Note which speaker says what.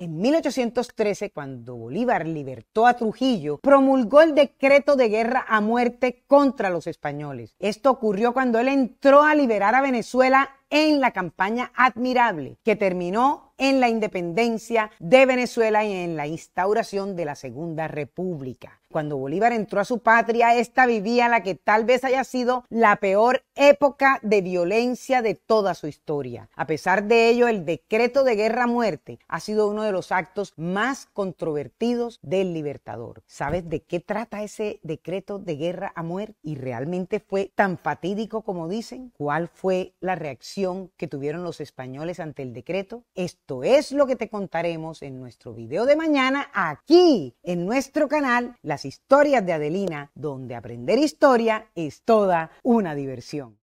Speaker 1: En 1813, cuando Bolívar libertó a Trujillo, promulgó el decreto de guerra a muerte contra los españoles. Esto ocurrió cuando él entró a liberar a Venezuela en la campaña admirable, que terminó en la independencia de Venezuela y en la instauración de la Segunda República. Cuando Bolívar entró a su patria, esta vivía la que tal vez haya sido la peor época de violencia de toda su historia. A pesar de ello, el decreto de guerra-muerte ha sido uno de los actos más controvertidos del libertador. ¿Sabes de qué trata ese decreto de guerra a muerte? ¿Y realmente fue tan fatídico como dicen? ¿Cuál fue la reacción que tuvieron los españoles ante el decreto? Esto es lo que te contaremos en nuestro video de mañana aquí en nuestro canal Las historias de Adelina, donde aprender historia es toda una diversión.